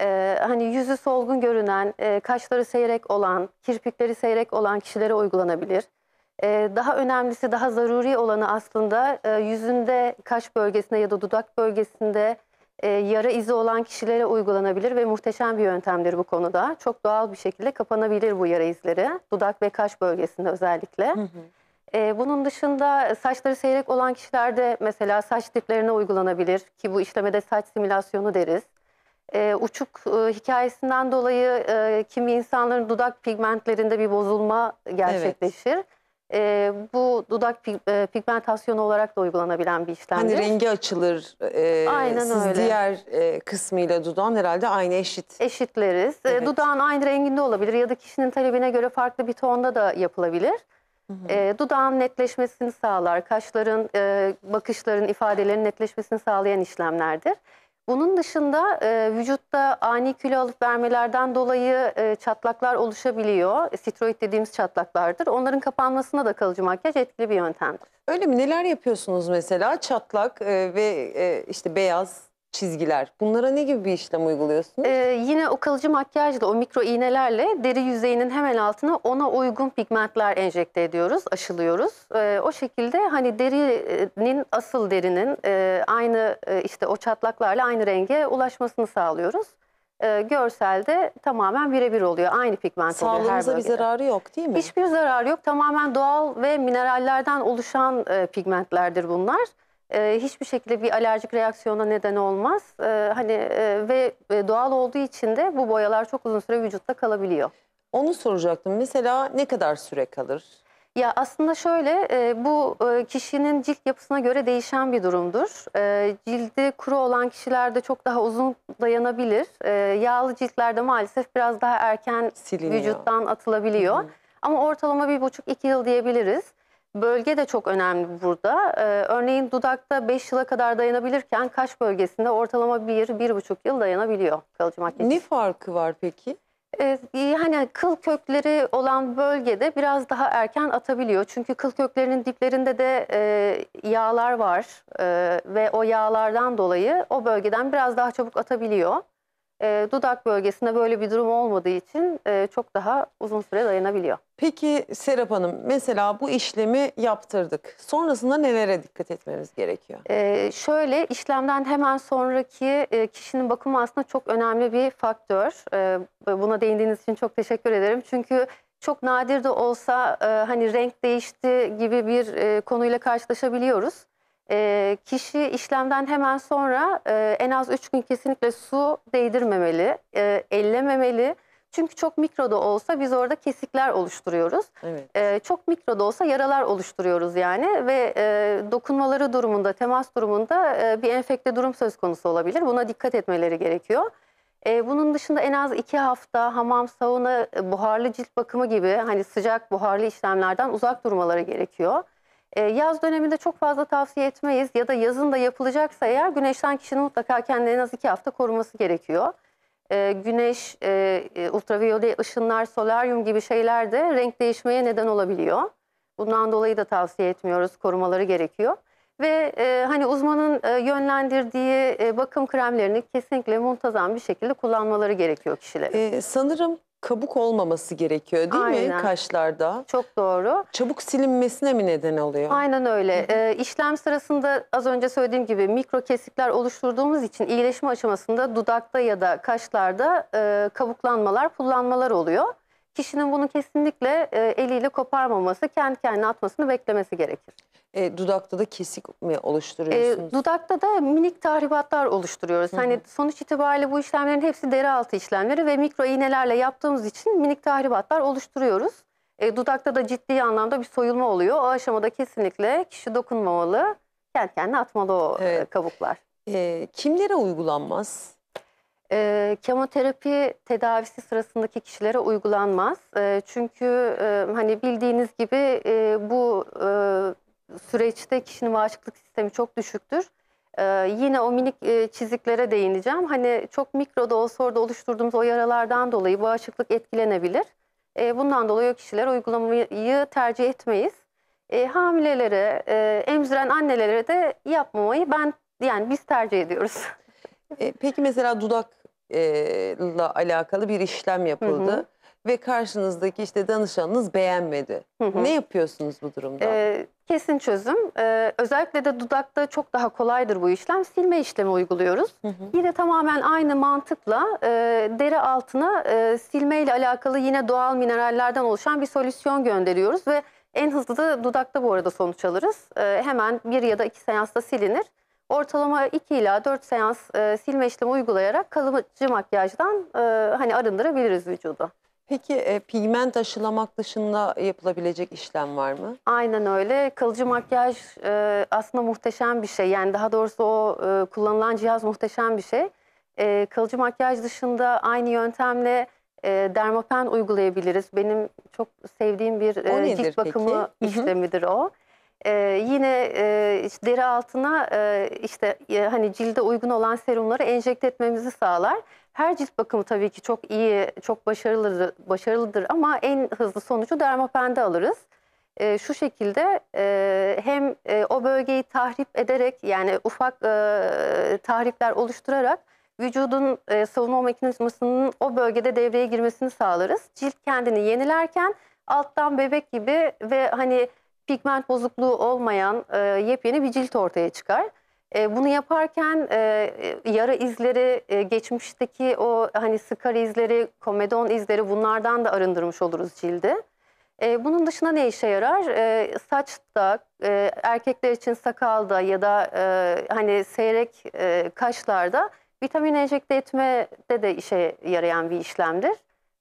e, hani yüzü solgun görünen, e, kaşları seyrek olan, kirpikleri seyrek olan kişilere uygulanabilir. E, daha önemlisi, daha zaruri olanı aslında e, yüzünde kaş bölgesinde ya da dudak bölgesinde e, yara izi olan kişilere uygulanabilir ve muhteşem bir yöntemdir bu konuda. Çok doğal bir şekilde kapanabilir bu yara izleri. Dudak ve kaş bölgesinde özellikle. Hı hı. E, bunun dışında saçları seyrek olan kişilerde mesela saç diplerine uygulanabilir ki bu işlemede saç simülasyonu deriz. E, uçuk hikayesinden dolayı kimi insanların dudak pigmentlerinde bir bozulma gerçekleşir. Evet. E, bu dudak pig e, pigmentasyonu olarak da uygulanabilen bir işlemdir. Hani rengi açılır. E, Aynen siz öyle. diğer e, kısmıyla dudağın herhalde aynı eşit. Eşitleriz. Evet. E, dudağın aynı renginde olabilir ya da kişinin talebine göre farklı bir tonda da yapılabilir. E, dudağın netleşmesini sağlar, kaşların, e, bakışların, ifadelerin netleşmesini sağlayan işlemlerdir. Bunun dışında e, vücutta ani kilo alıp vermelerden dolayı e, çatlaklar oluşabiliyor. Sitroid dediğimiz çatlaklardır. Onların kapanmasına da kalıcı makyaj etkili bir yöntemdir. Öyle mi? Neler yapıyorsunuz mesela? Çatlak e, ve e, işte beyaz çizgiler. Bunlara ne gibi bir işlem uyguluyorsunuz? Ee, yine o kalıcı makyajla, o mikro iğnelerle deri yüzeyinin hemen altına ona uygun pigmentler enjekte ediyoruz, aşılıyoruz. Ee, o şekilde hani derinin, asıl derinin e, aynı e, işte o çatlaklarla aynı renge ulaşmasını sağlıyoruz. E, görselde tamamen birebir oluyor. Aynı pigment oluyor her Sağlığımıza bir zararı yok değil mi? Hiçbir zararı yok. Tamamen doğal ve minerallerden oluşan e, pigmentlerdir bunlar. Ee, hiçbir şekilde bir alerjik reaksiyona neden olmaz. Ee, hani e, ve e, doğal olduğu için de bu boyalar çok uzun süre vücutta kalabiliyor. Onu soracaktım. Mesela ne kadar süre kalır? Ya aslında şöyle e, bu kişinin cilt yapısına göre değişen bir durumdur. cildi kuru olan kişilerde çok daha uzun dayanabilir. yağlı ciltlerde maalesef biraz daha erken Siliniyor. vücuttan atılabiliyor. Hı -hı. Ama ortalama bir buçuk iki yıl diyebiliriz bölge de çok önemli burada. Ee, örneğin dudakta 5 yıla kadar dayanabilirken kaş bölgesinde ortalama 1-1,5 yıl dayanabiliyor kalıcı makyaj. Ne farkı var peki? Ee, yani kıl kökleri olan bölgede biraz daha erken atabiliyor. Çünkü kıl köklerinin diplerinde de e, yağlar var e, ve o yağlardan dolayı o bölgeden biraz daha çabuk atabiliyor e, dudak bölgesinde böyle bir durum olmadığı için e, çok daha uzun süre dayanabiliyor. Peki Serap Hanım mesela bu işlemi yaptırdık. Sonrasında nelere dikkat etmemiz gerekiyor? E, şöyle işlemden hemen sonraki e, kişinin bakımı aslında çok önemli bir faktör. E, buna değindiğiniz için çok teşekkür ederim. Çünkü çok nadir de olsa e, hani renk değişti gibi bir e, konuyla karşılaşabiliyoruz. E, kişi işlemden hemen sonra e, en az 3 gün kesinlikle su değdirmemeli, e, ellememeli. Çünkü çok mikroda olsa biz orada kesikler oluşturuyoruz. Evet. E, çok mikroda olsa yaralar oluşturuyoruz yani ve e, dokunmaları durumunda, temas durumunda e, bir enfekte durum söz konusu olabilir. Buna dikkat etmeleri gerekiyor. E, bunun dışında en az iki hafta hamam, sauna, e, buharlı cilt bakımı gibi hani sıcak buharlı işlemlerden uzak durmaları gerekiyor. Ee, yaz döneminde çok fazla tavsiye etmeyiz ya da yazın da yapılacaksa eğer güneşten kişinin mutlaka kendini en az iki hafta koruması gerekiyor. Ee, güneş, e, e, ultraviyole ışınlar, solaryum gibi şeyler de renk değişmeye neden olabiliyor. Bundan dolayı da tavsiye etmiyoruz, korumaları gerekiyor. Ve e, hani uzmanın e, yönlendirdiği e, bakım kremlerini kesinlikle muntazam bir şekilde kullanmaları gerekiyor kişilerin. Ee, sanırım kabuk olmaması gerekiyor değil Aynen. mi kaşlarda? Çok doğru. Çabuk silinmesine mi neden oluyor? Aynen öyle. Ee, işlem sırasında az önce söylediğim gibi mikro kesikler oluşturduğumuz için iyileşme aşamasında dudakta ya da kaşlarda e, kabuklanmalar, pullanmalar oluyor kişinin bunu kesinlikle e, eliyle koparmaması, kendi kendine atmasını beklemesi gerekir. E, dudakta da kesik mi e, oluşturuyorsunuz? E, dudakta da minik tahribatlar oluşturuyoruz. Hı hani -hı. Hani sonuç itibariyle bu işlemlerin hepsi deri altı işlemleri ve mikro iğnelerle yaptığımız için minik tahribatlar oluşturuyoruz. E, dudakta da ciddi anlamda bir soyulma oluyor. O aşamada kesinlikle kişi dokunmamalı, kendi kendine atmalı o e, evet. kabuklar. E, kimlere uygulanmaz? E, kemoterapi tedavisi sırasındaki kişilere uygulanmaz. E, çünkü e, hani bildiğiniz gibi e, bu e, süreçte kişinin bağışıklık sistemi çok düşüktür. Ee, yine o minik e, çiziklere değineceğim. Hani çok mikro da olsa orada oluşturduğumuz o yaralardan dolayı bağışıklık etkilenebilir. E, bundan dolayı o kişiler uygulamayı tercih etmeyiz. E, hamilelere, e, emziren annelere de yapmamayı ben yani biz tercih ediyoruz. <laughs> E, peki mesela dudakla e, alakalı bir işlem yapıldı. Hı hı. Ve karşınızdaki işte danışanınız beğenmedi. Hı hı. Ne yapıyorsunuz bu durumda? Ee, kesin çözüm. Ee, özellikle de dudakta çok daha kolaydır bu işlem. Silme işlemi uyguluyoruz. Hı hı. Yine tamamen aynı mantıkla e, deri altına e, silme ile alakalı yine doğal minerallerden oluşan bir solüsyon gönderiyoruz. Ve en hızlı da dudakta bu arada sonuç alırız. E, hemen bir ya da iki seansta silinir ortalama 2 ila 4 seans e, silme işlemi uygulayarak kalıcı makyajdan e, hani arındırabiliriz vücudu. Peki e, pigment aşılamak dışında yapılabilecek işlem var mı? Aynen öyle. Kalıcı makyaj e, aslında muhteşem bir şey. Yani daha doğrusu o e, kullanılan cihaz muhteşem bir şey. E, kalıcı makyaj dışında aynı yöntemle e, dermapen uygulayabiliriz. Benim çok sevdiğim bir e, cilt bakımı peki? işlemidir o. Ee, yine e, işte deri altına e, işte e, hani cilde uygun olan serumları enjekte etmemizi sağlar. Her cilt bakımı tabii ki çok iyi, çok başarılıdır, başarılıdır ama en hızlı sonucu dermapende alırız. E, şu şekilde e, hem e, o bölgeyi tahrip ederek yani ufak e, tahripler oluşturarak vücudun e, savunma mekanizmasının o bölgede devreye girmesini sağlarız. Cilt kendini yenilerken alttan bebek gibi ve hani pigment bozukluğu olmayan e, yepyeni bir cilt ortaya çıkar. E, bunu yaparken e, yara izleri, e, geçmişteki o hani skar izleri, komedon izleri bunlardan da arındırmış oluruz cildi. E, bunun dışında ne işe yarar? E, saçta, e, erkekler için sakalda ya da e, hani seyrek e, kaşlarda vitamin enjekte etmede de işe yarayan bir işlemdir.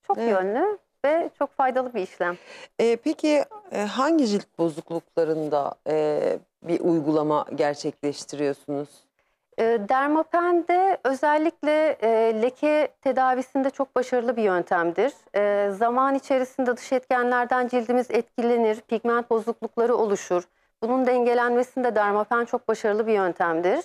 Çok evet. yönlü ve çok faydalı bir işlem. E, peki e, hangi cilt bozukluklarında e, bir uygulama gerçekleştiriyorsunuz? E, Dermapen'de özellikle e, leke tedavisinde çok başarılı bir yöntemdir. E, zaman içerisinde dış etkenlerden cildimiz etkilenir, pigment bozuklukları oluşur. Bunun dengelenmesinde dermapen çok başarılı bir yöntemdir.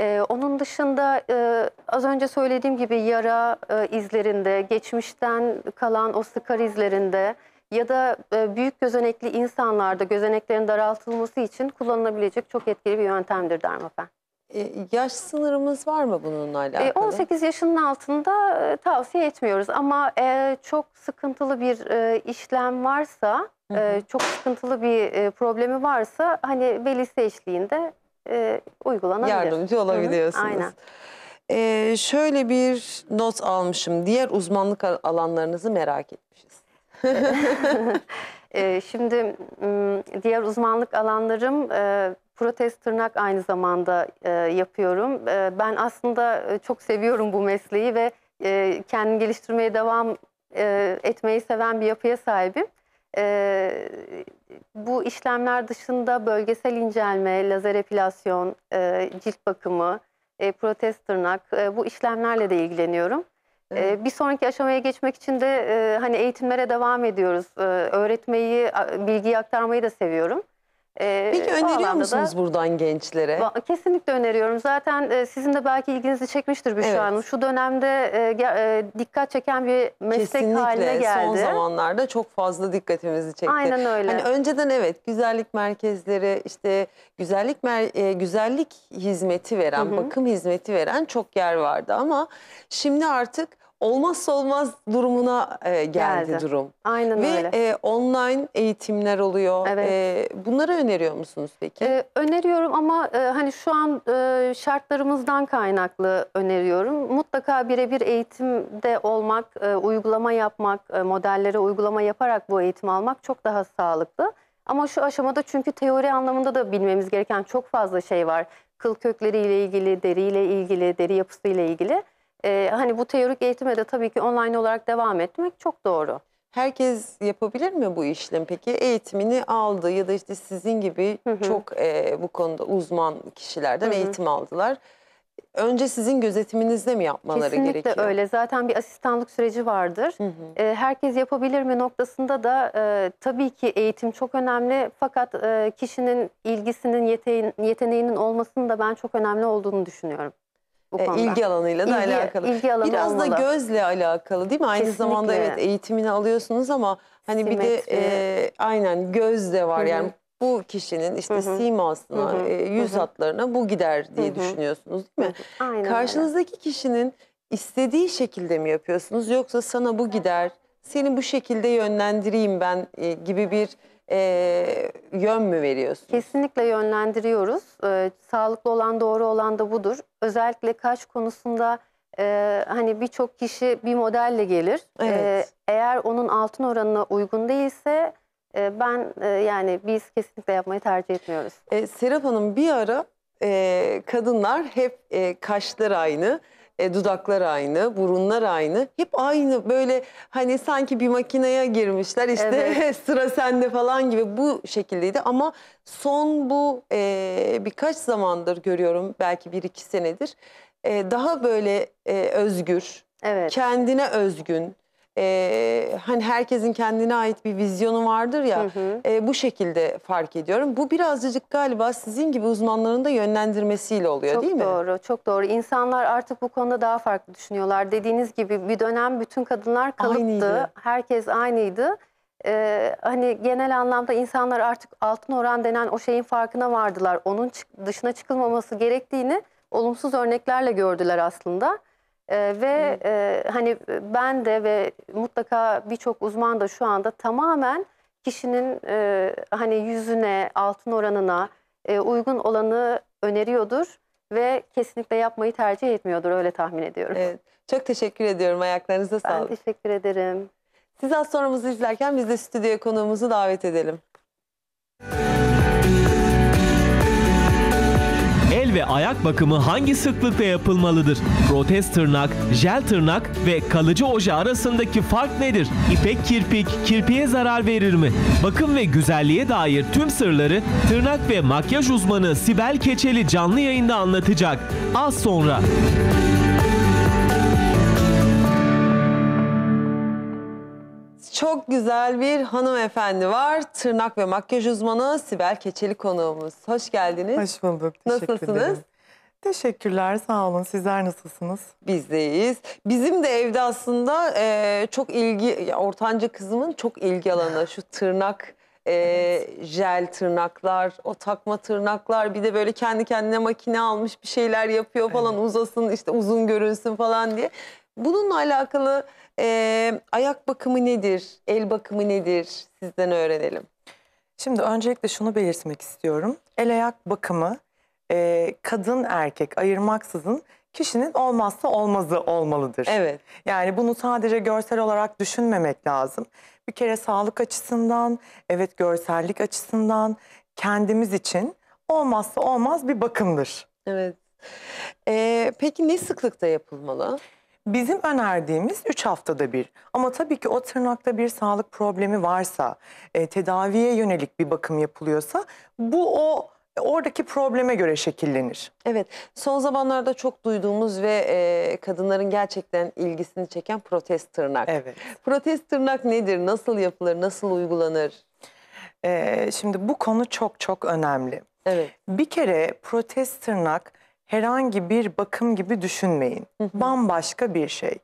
Ee, onun dışında e, az önce söylediğim gibi yara e, izlerinde, geçmişten kalan o sıkar izlerinde ya da e, büyük gözenekli insanlarda gözeneklerin daraltılması için kullanılabilecek çok etkili bir yöntemdir dermapen. E, yaş sınırımız var mı bununla e, alakalı? E, 18 yaşının altında e, tavsiye etmiyoruz ama e, çok sıkıntılı bir e, işlem varsa, hı hı. E, çok sıkıntılı bir e, problemi varsa hani belli eşliğinde e, uygulanabilir. Yardımcı olabiliyorsunuz. Hı -hı, aynen. Ee, şöyle bir not almışım. Diğer uzmanlık alanlarınızı merak etmişiz. <laughs> e, şimdi diğer uzmanlık alanlarım e, protez tırnak aynı zamanda e, yapıyorum. E, ben aslında e, çok seviyorum bu mesleği ve e, kendimi geliştirmeye devam e, etmeyi seven bir yapıya sahibim. E, bu işlemler dışında bölgesel incelme, lazer epilasyon, e, cilt bakımı, e, protez tırnak e, bu işlemlerle de ilgileniyorum. E, evet. Bir sonraki aşamaya geçmek için de e, hani eğitimlere devam ediyoruz. E, öğretmeyi, bilgiyi aktarmayı da seviyorum. E, Peki öneriyor musunuz da, buradan gençlere? Kesinlikle öneriyorum. Zaten e, sizin de belki ilginizi çekmiştir bir evet. Hanım. Şu dönemde e, e, dikkat çeken bir meslek kesinlikle. haline geldi. Son zamanlarda çok fazla dikkatimizi çekti. Aynen öyle. Hani önceden evet güzellik merkezleri işte güzellik mer güzellik hizmeti veren, Hı -hı. bakım hizmeti veren çok yer vardı ama şimdi artık olmazsa olmaz durumuna e, geldi, geldi durum. Aynen Ve, öyle. Ve online eğitimler oluyor. Evet. E, bunları öneriyor musunuz peki? E, öneriyorum ama e, hani şu an e, şartlarımızdan kaynaklı öneriyorum. Mutlaka birebir eğitimde olmak, e, uygulama yapmak, e, modellere uygulama yaparak bu eğitimi almak çok daha sağlıklı. Ama şu aşamada çünkü teori anlamında da bilmemiz gereken çok fazla şey var. Kıl kökleriyle ilgili, deriyle ilgili, deri yapısıyla ilgili e, hani bu teorik eğitime de tabii ki online olarak devam etmek çok doğru. Herkes yapabilir mi bu işlem peki? Eğitimini aldı ya da işte sizin gibi hı hı. çok e, bu konuda uzman kişilerden hı hı. eğitim aldılar. Önce sizin gözetiminizde mi yapmaları Kesinlikle gerekiyor? Kesinlikle öyle. Zaten bir asistanlık süreci vardır. Hı hı. E, herkes yapabilir mi noktasında da e, tabii ki eğitim çok önemli. Fakat e, kişinin ilgisinin, yeteneğinin olmasının da ben çok önemli olduğunu düşünüyorum bu e, konuda. İlgi alanıyla da ilgi, alakalı. İlgi alanı Biraz olmalı. da gözle alakalı değil mi? Aynı Kesinlikle. zamanda evet eğitimini alıyorsunuz ama hani Simetri. bir de e, aynen göz de var Hı -hı. yani bu kişinin işte Hı -hı. simasına, Hı -hı. E, yüz Hı -hı. hatlarına bu gider diye Hı -hı. düşünüyorsunuz değil mi? Aynen Karşınızdaki öyle. kişinin istediği şekilde mi yapıyorsunuz yoksa sana bu gider, seni bu şekilde yönlendireyim ben e, gibi bir e, yön mü veriyorsunuz? Kesinlikle yönlendiriyoruz. E, sağlıklı olan doğru olan da budur. Özellikle kaş konusunda e, hani birçok kişi bir modelle gelir. Evet. E, eğer onun altın oranına uygun değilse e, ben e, yani biz kesinlikle yapmayı tercih etmiyoruz. E, Serap Hanım bir ara e, kadınlar hep e, kaşlar aynı e, dudaklar aynı, burunlar aynı. Hep aynı böyle hani sanki bir makineye girmişler işte evet. <laughs> sıra sende falan gibi bu şekildeydi. Ama son bu e, birkaç zamandır görüyorum belki bir iki senedir e, daha böyle e, özgür, evet. kendine özgün e, hani herkesin kendine ait bir vizyonu vardır ya hı hı. E, bu şekilde fark ediyorum. Bu birazcık galiba sizin gibi uzmanların da yönlendirmesiyle oluyor çok değil mi? Çok doğru çok doğru. İnsanlar artık bu konuda daha farklı düşünüyorlar. Dediğiniz gibi bir dönem bütün kadınlar kalıptı. Aynıydı. Herkes aynıydı. Ee, hani genel anlamda insanlar artık altın oran denen o şeyin farkına vardılar. Onun dışına çıkılmaması gerektiğini olumsuz örneklerle gördüler aslında. Ee, ve e, hani ben de ve mutlaka birçok uzman da şu anda tamamen kişinin e, hani yüzüne, altın oranına e, uygun olanı öneriyordur ve kesinlikle yapmayı tercih etmiyordur öyle tahmin ediyorum. Evet. Çok teşekkür ediyorum. Ayaklarınıza sağlık. Ben teşekkür ederim. Siz az sorumuzu izlerken biz de stüdyo konuğumuzu davet edelim. el ve ayak bakımı hangi sıklıkta yapılmalıdır? Protez tırnak, jel tırnak ve kalıcı oje arasındaki fark nedir? İpek kirpik kirpiğe zarar verir mi? Bakım ve güzelliğe dair tüm sırları tırnak ve makyaj uzmanı Sibel Keçeli canlı yayında anlatacak. Az sonra. Çok güzel bir hanımefendi var. Tırnak ve makyaj uzmanı Sibel Keçeli konuğumuz. Hoş geldiniz. Hoş bulduk. Teşekkür Nasılsınız? Ederim. Teşekkürler, sağ olun. Sizler nasılsınız? Biz deyiz. Bizim de evde aslında e, çok ilgi, ortanca kızımın çok ilgi alanı şu tırnak, e, evet. jel tırnaklar, o takma tırnaklar. Bir de böyle kendi kendine makine almış bir şeyler yapıyor falan evet. uzasın, işte uzun görünsün falan diye. Bununla alakalı e, ayak bakımı nedir, el bakımı nedir sizden öğrenelim. Şimdi öncelikle şunu belirtmek istiyorum. El ayak bakımı e, kadın erkek ayırmaksızın kişinin olmazsa olmazı olmalıdır. Evet. Yani bunu sadece görsel olarak düşünmemek lazım. Bir kere sağlık açısından, evet görsellik açısından kendimiz için olmazsa olmaz bir bakımdır. Evet. Ee, peki ne sıklıkta yapılmalı? Bizim önerdiğimiz 3 haftada bir ama tabii ki o tırnakta bir sağlık problemi varsa, e, tedaviye yönelik bir bakım yapılıyorsa bu o e, oradaki probleme göre şekillenir. Evet, son zamanlarda çok duyduğumuz ve e, kadınların gerçekten ilgisini çeken protest tırnak. Evet. Protest tırnak nedir, nasıl yapılır, nasıl uygulanır? E, şimdi bu konu çok çok önemli. Evet. Bir kere protest tırnak herhangi bir bakım gibi düşünmeyin. Bambaşka bir şey.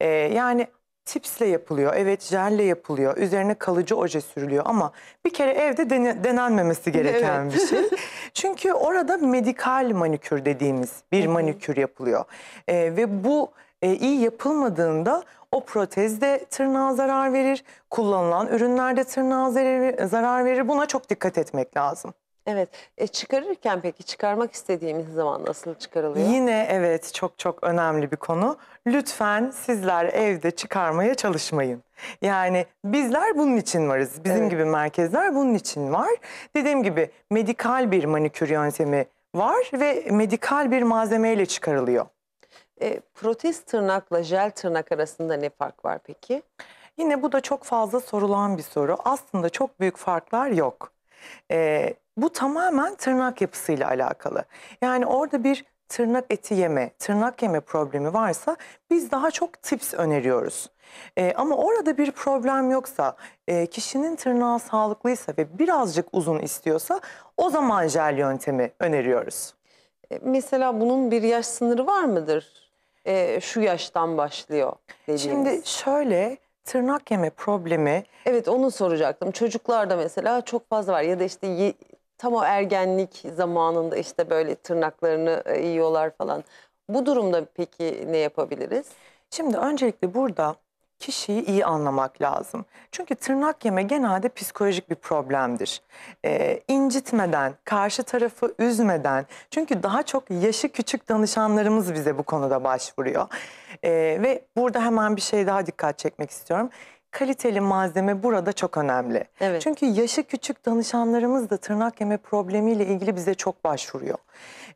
Ee, yani tipsle yapılıyor, evet jelle yapılıyor, üzerine kalıcı oje sürülüyor ama bir kere evde dene, denenmemesi gereken evet. bir şey. <laughs> Çünkü orada medikal manikür dediğimiz bir manikür yapılıyor. Ee, ve bu e, iyi yapılmadığında o protezde de tırnağa zarar verir, kullanılan ürünlerde tırnağa zarar verir. Buna çok dikkat etmek lazım. Evet. E çıkarırken peki çıkarmak istediğimiz zaman nasıl çıkarılıyor? Yine evet çok çok önemli bir konu. Lütfen sizler evde çıkarmaya çalışmayın. Yani bizler bunun için varız. Bizim Evet. gibi merkezler bunun için var. Dediğim gibi medikal bir manikür yöntemi var ve medikal bir malzemeyle çıkarılıyor. E, protez tırnakla jel tırnak arasında ne fark var peki? Yine bu da çok fazla sorulan bir soru. Aslında çok büyük farklar yok. Ee, bu tamamen tırnak yapısıyla alakalı. Yani orada bir tırnak eti yeme, tırnak yeme problemi varsa biz daha çok tips öneriyoruz. ee, ama orada bir problem yoksa, e, kişinin tırnağı sağlıklıysa ve birazcık uzun istiyorsa o zaman jel yöntemi öneriyoruz. E, mesela bunun bir yaş sınırı var mıdır? E, şu yaştan başlıyor dediğimiz. Şimdi şöyle tırnak yeme problemi. Evet onu soracaktım. Çocuklarda mesela çok fazla var ya da işte tam o ergenlik zamanında işte böyle tırnaklarını e, yiyorlar falan. Bu durumda peki ne yapabiliriz? Şimdi öncelikle burada kişiyi iyi anlamak lazım. Çünkü tırnak yeme genelde psikolojik bir problemdir. Ee, incitmeden, karşı tarafı üzmeden, çünkü daha çok yaşı küçük danışanlarımız bize bu konuda başvuruyor. Ee, ve burada hemen bir şey daha dikkat çekmek istiyorum kaliteli malzeme burada çok önemli. Evet. Çünkü yaşı küçük danışanlarımız da tırnak yeme problemiyle ilgili bize çok başvuruyor.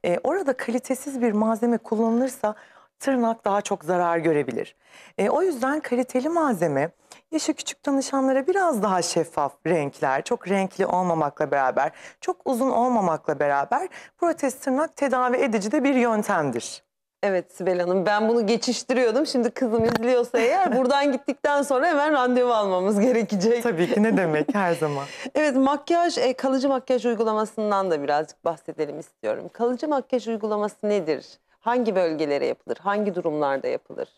Ee, orada kalitesiz bir malzeme kullanılırsa tırnak daha çok zarar görebilir. E, o yüzden kaliteli malzeme yaşı küçük danışanlara biraz daha şeffaf renkler, çok renkli olmamakla beraber, çok uzun olmamakla beraber protez tırnak tedavi edici de bir yöntemdir. Evet Sibel Hanım ben bunu geçiştiriyordum. Şimdi kızım izliyorsa eğer <laughs> buradan gittikten sonra hemen randevu almamız gerekecek. Tabii ki ne demek her <laughs> zaman. evet makyaj e, kalıcı makyaj uygulamasından da birazcık bahsedelim istiyorum. Kalıcı makyaj uygulaması nedir? Hangi bölgelere yapılır? Hangi durumlarda yapılır?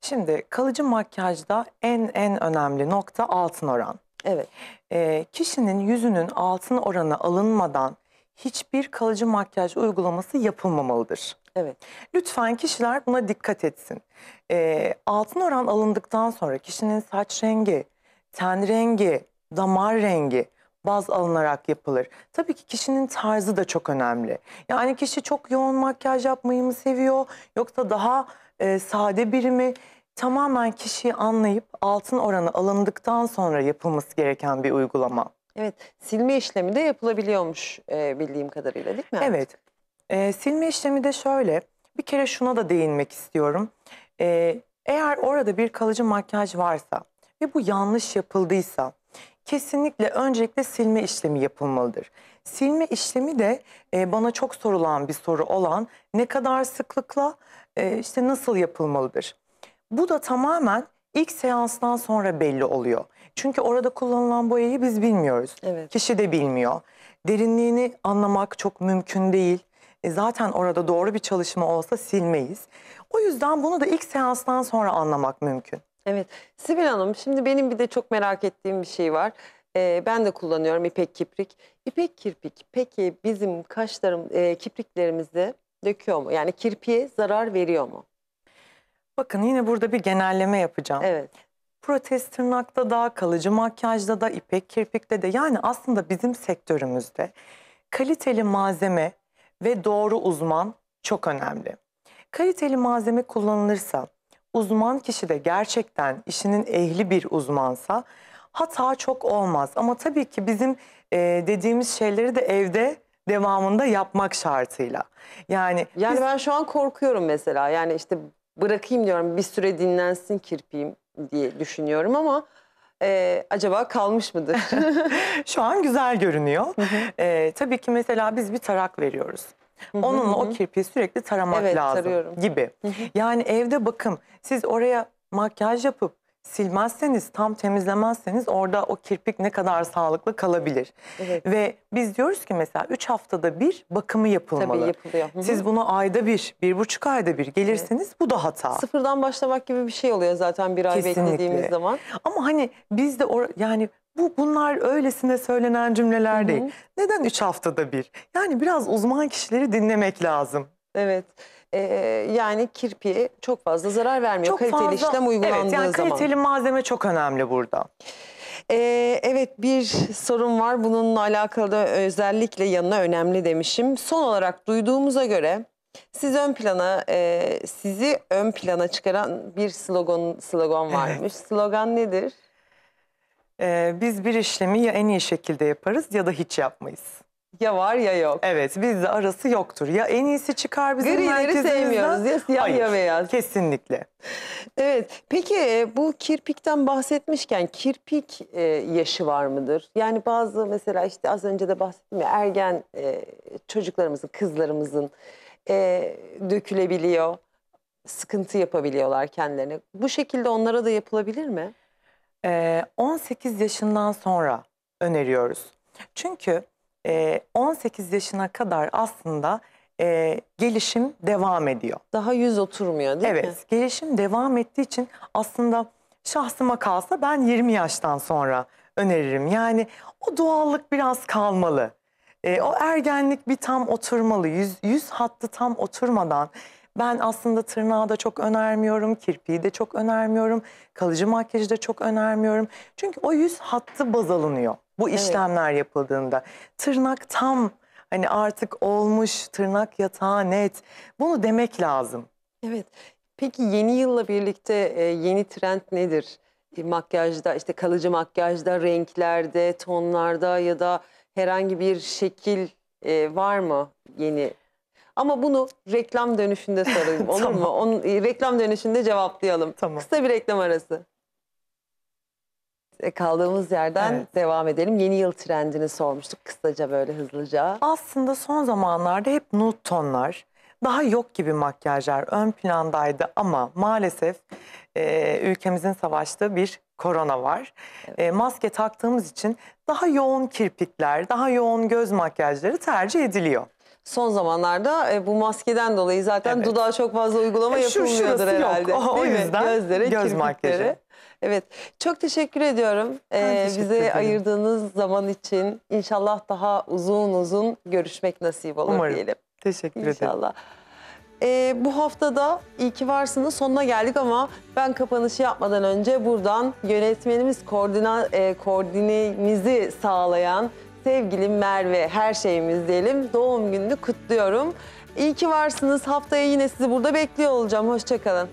Şimdi kalıcı makyajda en en önemli nokta altın oran. Evet. E, kişinin yüzünün altın oranı alınmadan hiçbir kalıcı makyaj uygulaması yapılmamalıdır. Evet. Lütfen kişiler buna dikkat etsin. Ee, altın oran alındıktan sonra kişinin saç rengi, ten rengi, damar rengi baz alınarak yapılır. Tabii ki kişinin tarzı da çok önemli. Yani kişi çok yoğun makyaj yapmayı mı seviyor yoksa daha e, sade biri mi? Tamamen kişiyi anlayıp altın oranı alındıktan sonra yapılması gereken bir uygulama. Evet, silme işlemi de yapılabiliyormuş e, bildiğim kadarıyla değil mi? Evet, e, silme işlemi de şöyle. Bir kere şuna da değinmek istiyorum. E, eğer orada bir kalıcı makyaj varsa ve bu yanlış yapıldıysa kesinlikle öncelikle silme işlemi yapılmalıdır. Silme işlemi de e, bana çok sorulan bir soru olan ne kadar sıklıkla e, işte nasıl yapılmalıdır? Bu da tamamen ilk seanstan sonra belli oluyor. Çünkü orada kullanılan boyayı biz bilmiyoruz. Evet. Kişi de bilmiyor. Derinliğini anlamak çok mümkün değil. E zaten orada doğru bir çalışma olsa silmeyiz. O yüzden bunu da ilk seanstan sonra anlamak mümkün. Evet. Sibel Hanım şimdi benim bir de çok merak ettiğim bir şey var. Ee, ben de kullanıyorum ipek kiprik. İpek kirpik peki bizim kaşlarım, e, kirpiklerimizde döküyor mu? Yani kirpiğe zarar veriyor mu? Bakın yine burada bir genelleme yapacağım. Evet protez tırnakta da, kalıcı makyajda da, ipek kirpikte de yani aslında bizim sektörümüzde kaliteli malzeme ve doğru uzman çok önemli. Kaliteli malzeme kullanılırsa, uzman kişi de gerçekten işinin ehli bir uzmansa hata çok olmaz. Ama tabii ki bizim e, dediğimiz şeyleri de evde devamında yapmak şartıyla. Yani Yani biz... ben şu an korkuyorum mesela. Yani işte bırakayım diyorum bir süre dinlensin kirpiğim diye düşünüyorum ama e, acaba kalmış mıdır? <laughs> Şu an güzel görünüyor. E, tabii ki mesela biz bir tarak veriyoruz. Onunla o kirpiyi sürekli taramak evet, lazım tarıyorum. gibi. Yani evde bakım siz oraya makyaj yapıp silmezseniz, tam temizlemezseniz orada o kirpik ne kadar sağlıklı kalabilir. Evet. Ve biz diyoruz ki mesela 3 haftada bir bakımı yapılmalı. Tabii yapılıyor. Siz bunu ayda bir, bir buçuk ayda bir gelirseniz evet. bu da hata. Sıfırdan başlamak gibi bir şey oluyor zaten bir ay Kesinlikle. beklediğimiz zaman. Ama hani biz de or yani bu bunlar öylesine söylenen cümleler Hı -hı. değil. Neden 3 haftada bir? Yani biraz uzman kişileri dinlemek lazım. Evet e, yani kirpiye çok fazla zarar vermiyor. Çok kaliteli fazla, işlem uygulandığı evet, yani zaman. Kaliteli malzeme çok önemli burada. Ee, evet bir sorun var bununla alakalı da özellikle yanına önemli demişim. Son olarak duyduğumuza göre siz ön plana e, sizi ön plana çıkaran bir slogan slogan varmış. Evet. Slogan nedir? Ee, biz bir işlemi ya en iyi şekilde yaparız ya da hiç yapmayız. Ya var ya yok. Evet bizde arası yoktur. Ya en iyisi çıkar bizim Grileri merkezimizden. sevmiyoruz ya siyah ya beyaz. Kesinlikle. Evet peki e, bu kirpikten bahsetmişken kirpik e, yaşı var mıdır? Yani bazı mesela işte az önce de bahsettim ya ergen e, çocuklarımızın kızlarımızın e, dökülebiliyor. Sıkıntı yapabiliyorlar kendilerine. Bu şekilde onlara da yapılabilir mi? E, 18 yaşından sonra öneriyoruz. Çünkü e, ee, 18 yaşına kadar aslında e, gelişim devam ediyor. Daha yüz oturmuyor değil mi? Evet gelişim devam ettiği için aslında şahsıma kalsa ben 20 yaştan sonra öneririm. Yani o doğallık biraz kalmalı. E, o ergenlik bir tam oturmalı. Yüz, yüz hattı tam oturmadan ben aslında tırnağı da çok önermiyorum, kirpiği de çok önermiyorum, kalıcı makyajı da çok önermiyorum. Çünkü o yüz hattı baz alınıyor bu işlemler evet. yapıldığında. Tırnak tam hani artık olmuş, tırnak yatağı net. Bunu demek lazım. Evet. Peki yeni yılla birlikte e, yeni trend nedir? E, makyajda işte kalıcı makyajda, renklerde, tonlarda ya da herhangi bir şekil e, var mı yeni ama bunu reklam dönüşünde sorayım <laughs> olur tamam. mu? Onun, reklam dönüşünde cevaplayalım. Tamam. Kısa bir reklam arası. E, kaldığımız yerden evet. devam edelim. Yeni yıl trendini sormuştuk kısaca böyle hızlıca. Aslında son zamanlarda hep nude tonlar, daha yok gibi makyajlar ön plandaydı ama maalesef e, ülkemizin savaştığı bir korona var. Evet. E, maske taktığımız için daha yoğun kirpikler, daha yoğun göz makyajları tercih ediliyor son zamanlarda e, bu maskeden dolayı zaten evet. dudağa çok fazla uygulama e, şu, yapılmıyordur herhalde. Yok. <laughs> O, o yüzden mi? gözlere, göz kirpiklere. makyajı. Evet. Çok teşekkür ediyorum. Ee, teşekkür bize ederim. ayırdığınız zaman için inşallah daha uzun uzun görüşmek nasip olur Umarım. diyelim. Teşekkür inşallah. ederim. İnşallah. Ee, bu haftada iyi ki varsınız sonuna geldik ama ben kapanışı yapmadan önce buradan yönetmenimiz koordina, e, koordinimizi sağlayan sevgili Merve her şeyimiz diyelim doğum gününü kutluyorum. İyi ki varsınız haftaya yine sizi burada bekliyor olacağım hoşçakalın.